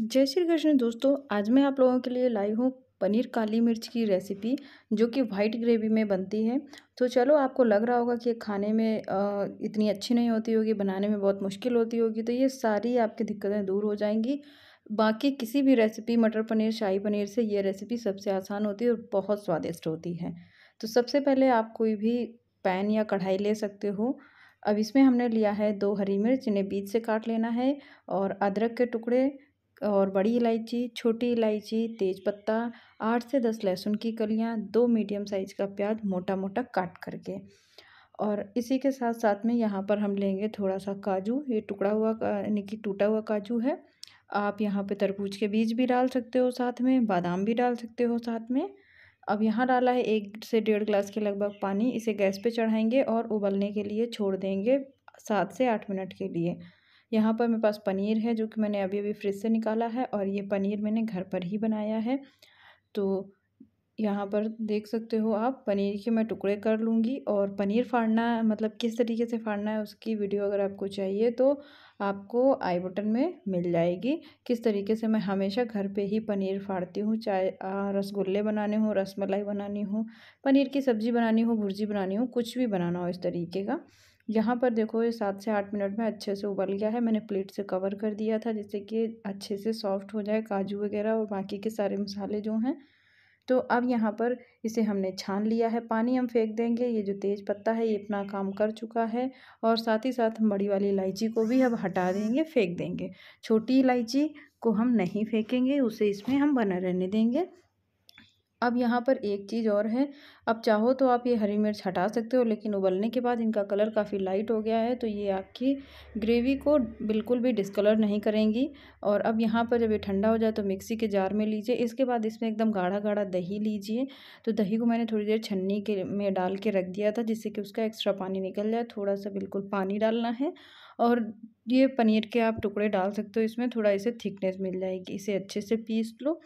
जय श्री कृष्ण दोस्तों आज मैं आप लोगों के लिए लाई हूँ पनीर काली मिर्च की रेसिपी जो कि वाइट ग्रेवी में बनती है तो चलो आपको लग रहा होगा कि खाने में इतनी अच्छी नहीं होती होगी बनाने में बहुत मुश्किल होती होगी तो ये सारी आपकी दिक्कतें दूर हो जाएंगी बाकी किसी भी रेसिपी मटर पनीर शाही पनीर से ये रेसिपी सबसे आसान होती है और बहुत स्वादिष्ट होती है तो सबसे पहले आप कोई भी पैन या कढ़ाई ले सकते हो अब इसमें हमने लिया है दो हरी मिर्च इन्हें बीज से काट लेना है और अदरक के टुकड़े और बड़ी इलायची छोटी इलायची तेज़पत्ता आठ से दस लहसुन की कलियाँ दो मीडियम साइज़ का प्याज मोटा मोटा काट करके और इसी के साथ साथ में यहाँ पर हम लेंगे थोड़ा सा काजू ये टुकड़ा हुआ यानी कि टूटा हुआ काजू है आप यहाँ पे तरबूज के बीज भी डाल सकते हो साथ में बादाम भी डाल सकते हो साथ में अब यहाँ डाला है एक से डेढ़ ग्लास के लगभग पानी इसे गैस पे चढ़ाएंगे और उबलने के लिए छोड़ देंगे सात से आठ मिनट के लिए यहाँ पर मेरे पास पनीर है जो कि मैंने अभी अभी फ्रिज से निकाला है और ये पनीर मैंने घर पर ही बनाया है तो यहाँ पर देख सकते हो आप पनीर के मैं टुकड़े कर लूँगी और पनीर फाड़ना मतलब किस तरीके से फाड़ना है उसकी वीडियो अगर आपको चाहिए तो आपको आई बटन में मिल जाएगी किस तरीके से मैं हमेशा घर पे ही पनीर फाड़ती हूँ चाहे रसगुल्ले बनाने हों रसमलाई बनानी हो पनीर की सब्ज़ी बनानी हो भुर्जी बनानी हो कुछ भी बनाना हो इस तरीके का यहाँ पर देखो ये सात से आठ मिनट में अच्छे से उबल गया है मैंने प्लेट से कवर कर दिया था जिससे कि अच्छे से सॉफ्ट हो जाए काजू वगैरह और बाकी के सारे मसाले जो हैं तो अब यहाँ पर इसे हमने छान लिया है पानी हम फेंक देंगे ये जो तेज़ पत्ता है ये अपना काम कर चुका है और साथ ही साथ हम बड़ी वाली इलायची को भी अब हटा देंगे फेंक देंगे छोटी इलायची को हम नहीं फेंकेंगे उसे इसमें हम बना रहने देंगे अब यहाँ पर एक चीज़ और है अब चाहो तो आप ये हरी मिर्च हटा सकते हो लेकिन उबलने के बाद इनका कलर काफ़ी लाइट हो गया है तो ये आपकी ग्रेवी को बिल्कुल भी डिसकलर नहीं करेंगी और अब यहाँ पर जब ये ठंडा हो जाए तो मिक्सी के जार में लीजिए इसके बाद इसमें एकदम गाढ़ा गाढ़ा दही लीजिए तो दही को मैंने थोड़ी देर छन्नी के में डाल के रख दिया था जिससे कि उसका एक्स्ट्रा पानी निकल जाए थोड़ा सा बिल्कुल पानी डालना है और ये पनीर के आप टुकड़े डाल सकते हो इसमें थोड़ा इसे थिकनेस मिल जाएगी इसे अच्छे से पीस लो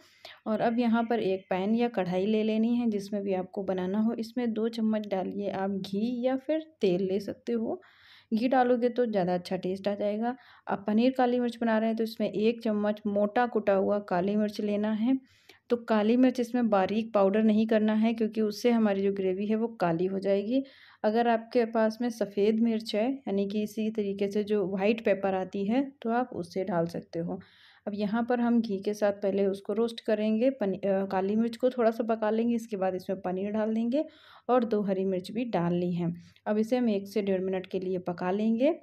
और अब यहाँ पर एक पैन या कढ़ाई ले लेनी है जिसमें भी आपको बनाना हो इसमें दो चम्मच डालिए आप घी या फिर तेल ले सकते हो घी डालोगे तो ज़्यादा अच्छा टेस्ट आ जाएगा अब पनीर काली मिर्च बना रहे हैं तो इसमें एक चम्मच मोटा कुटा हुआ काली मिर्च लेना है तो काली मिर्च इसमें बारीक पाउडर नहीं करना है क्योंकि उससे हमारी जो ग्रेवी है वो काली हो जाएगी अगर आपके पास में सफ़ेद मिर्च है यानी कि इसी तरीके से जो वाइट पेपर आती है तो आप उससे डाल सकते हो अब यहाँ पर हम घी के साथ पहले उसको रोस्ट करेंगे पनी आ, काली मिर्च को थोड़ा सा पका लेंगे इसके बाद इसमें पनीर डाल देंगे और दो हरी मिर्च भी डाल ली हैं अब इसे हम एक से डेढ़ मिनट के लिए पका लेंगे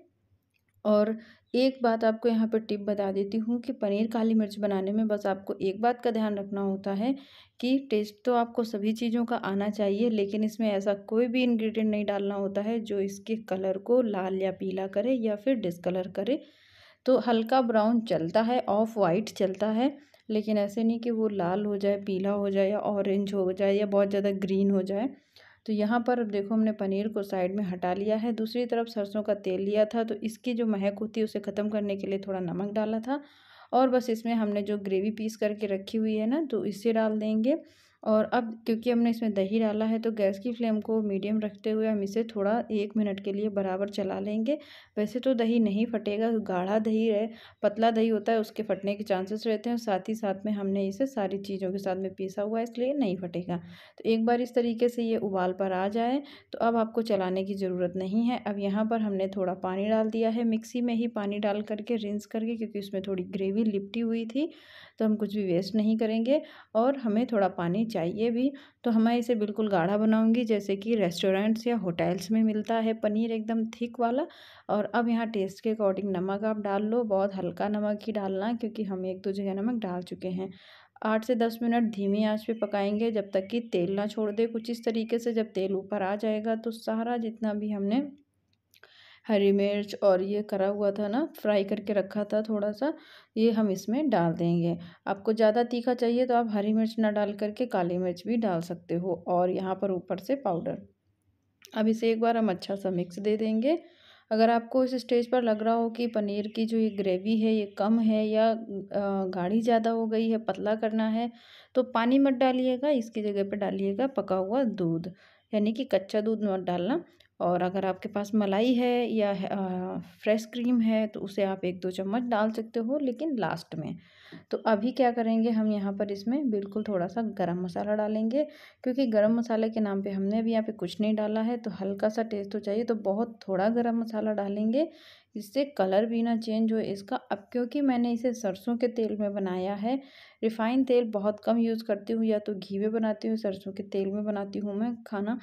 और एक बात आपको यहाँ पर टिप बता देती हूँ कि पनीर काली मिर्च बनाने में बस आपको एक बात का ध्यान रखना होता है कि टेस्ट तो आपको सभी चीज़ों का आना चाहिए लेकिन इसमें ऐसा कोई भी इंग्रेडिएंट नहीं डालना होता है जो इसके कलर को लाल या पीला करे या फिर डिसकलर करे तो हल्का ब्राउन चलता है ऑफ वाइट चलता है लेकिन ऐसे नहीं कि वो लाल हो जाए पीला हो जाए या ऑरेंज हो जाए या बहुत ज़्यादा ग्रीन हो जाए तो यहाँ पर देखो हमने पनीर को साइड में हटा लिया है दूसरी तरफ सरसों का तेल लिया था तो इसकी जो महक होती है उसे ख़त्म करने के लिए थोड़ा नमक डाला था और बस इसमें हमने जो ग्रेवी पीस करके रखी हुई है ना तो इसे डाल देंगे और अब क्योंकि हमने इसमें दही डाला है तो गैस की फ्लेम को मीडियम रखते हुए हम इसे थोड़ा एक मिनट के लिए बराबर चला लेंगे वैसे तो दही नहीं फटेगा गाढ़ा दही है पतला दही होता है उसके फटने के चांसेस रहते हैं साथ ही साथ में हमने इसे सारी चीज़ों के साथ में पीसा हुआ है इसलिए नहीं फटेगा तो एक बार इस तरीके से ये उबाल पर आ जाए तो अब आपको चलाने की ज़रूरत नहीं है अब यहाँ पर हमने थोड़ा पानी डाल दिया है मिक्सी में ही पानी डाल करके रिंस करके क्योंकि उसमें थोड़ी ग्रेवी लिपटी हुई थी तो हम कुछ भी वेस्ट नहीं करेंगे और हमें थोड़ा पानी चाहिए भी तो मैं इसे बिल्कुल गाढ़ा बनाऊंगी जैसे कि रेस्टोरेंट्स या होटल्स में मिलता है पनीर एकदम थिक वाला और अब यहाँ टेस्ट के अकॉर्डिंग नमक आप डाल लो बहुत हल्का नमक ही डालना क्योंकि हम एक दो जगह नमक डाल चुके हैं आठ से दस मिनट धीमी आंच पे पकाएंगे जब तक कि तेल ना छोड़ दे कुछ इस तरीके से जब तेल ऊपर आ जाएगा तो सारा जितना भी हमने हरी मिर्च और ये करा हुआ था ना फ्राई करके रखा था थोड़ा सा ये हम इसमें डाल देंगे आपको ज़्यादा तीखा चाहिए तो आप हरी मिर्च ना डाल करके काली मिर्च भी डाल सकते हो और यहाँ पर ऊपर से पाउडर अब इसे एक बार हम अच्छा सा मिक्स दे देंगे अगर आपको इस स्टेज पर लग रहा हो कि पनीर की जो ये ग्रेवी है ये कम है या गाढ़ी ज़्यादा हो गई है पतला करना है तो पानी मत डालिएगा इसकी जगह पर डालिएगा पका हुआ दूध यानी कि कच्चा दूध मत डालना और अगर आपके पास मलाई है या फ्रेश क्रीम है तो उसे आप एक दो चम्मच डाल सकते हो लेकिन लास्ट में तो अभी क्या करेंगे हम यहाँ पर इसमें बिल्कुल थोड़ा सा गरम मसाला डालेंगे क्योंकि गरम मसाले के नाम पे हमने अभी यहाँ पे कुछ नहीं डाला है तो हल्का सा टेस्ट हो चाहिए तो बहुत थोड़ा गरम मसाला डालेंगे इससे कलर भी ना चेंज हो इसका अब क्योंकि मैंने इसे सरसों के तेल में बनाया है रिफ़ाइन तेल बहुत कम यूज़ करती हूँ या तो घी में बनाती हूँ सरसों के तेल में बनाती हूँ मैं खाना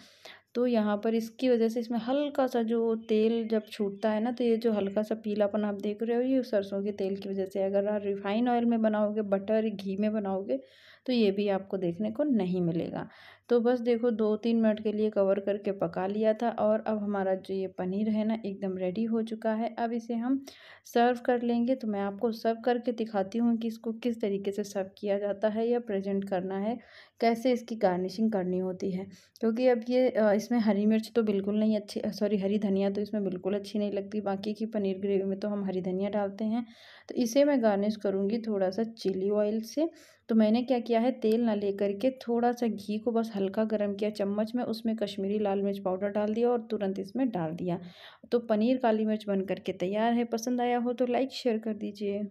तो यहाँ पर इसकी वजह से इसमें हल्का सा जो तेल जब छूटता है ना तो ये जो हल्का सा पीलापन आप देख रहे हो ये सरसों के तेल की वजह से अगर आप रिफ़ाइन ऑयल में बनाओगे बटर घी में बनाओगे तो ये भी आपको देखने को नहीं मिलेगा तो बस देखो दो तीन मिनट के लिए कवर करके पका लिया था और अब हमारा जो ये पनीर है ना एकदम रेडी हो चुका है अब इसे हम सर्व कर लेंगे तो मैं आपको सर्व करके दिखाती हूँ कि इसको किस तरीके से सर्व किया जाता है या प्रेजेंट करना है कैसे इसकी गार्निशिंग करनी होती है क्योंकि अब ये इसमें हरी मिर्च तो बिल्कुल नहीं अच्छी सॉरी हरी धनिया तो इसमें बिल्कुल अच्छी नहीं लगती बाकी की पनीर ग्रेवी में तो हम हरी धनिया डालते हैं तो इसे मैं गार्निश करूँगी थोड़ा सा चिली ऑयल से तो मैंने क्या किया है तेल ना लेकर के थोड़ा सा घी को बस हल्का गर्म किया चम्मच में उसमें कश्मीरी लाल मिर्च पाउडर डाल दिया और तुरंत इसमें डाल दिया तो पनीर काली मिर्च बन करके तैयार है पसंद आया हो तो लाइक शेयर कर दीजिए